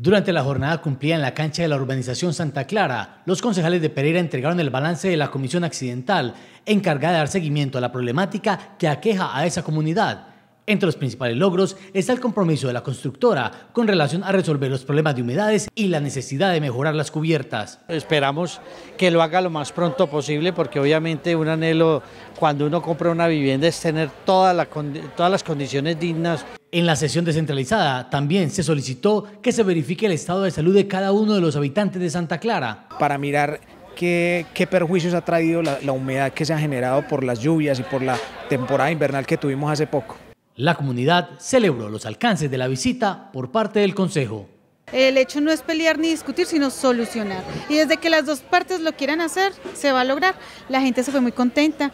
Durante la jornada cumplida en la cancha de la urbanización Santa Clara, los concejales de Pereira entregaron el balance de la comisión accidental encargada de dar seguimiento a la problemática que aqueja a esa comunidad. Entre los principales logros está el compromiso de la constructora con relación a resolver los problemas de humedades y la necesidad de mejorar las cubiertas. Esperamos que lo haga lo más pronto posible porque obviamente un anhelo cuando uno compra una vivienda es tener todas las condiciones dignas. En la sesión descentralizada también se solicitó que se verifique el estado de salud de cada uno de los habitantes de Santa Clara. Para mirar Qué, perjuicios ha traído la humedad que se ha generado por las lluvias y por la temporada invernal que tuvimos hace poco. La comunidad celebró los alcances de la visita por parte del Consejo. El hecho no es pelear ni discutir, sino solucionar. Y desde que las dos partes lo quieran hacer, se va a lograr. La gente se fue muy contenta.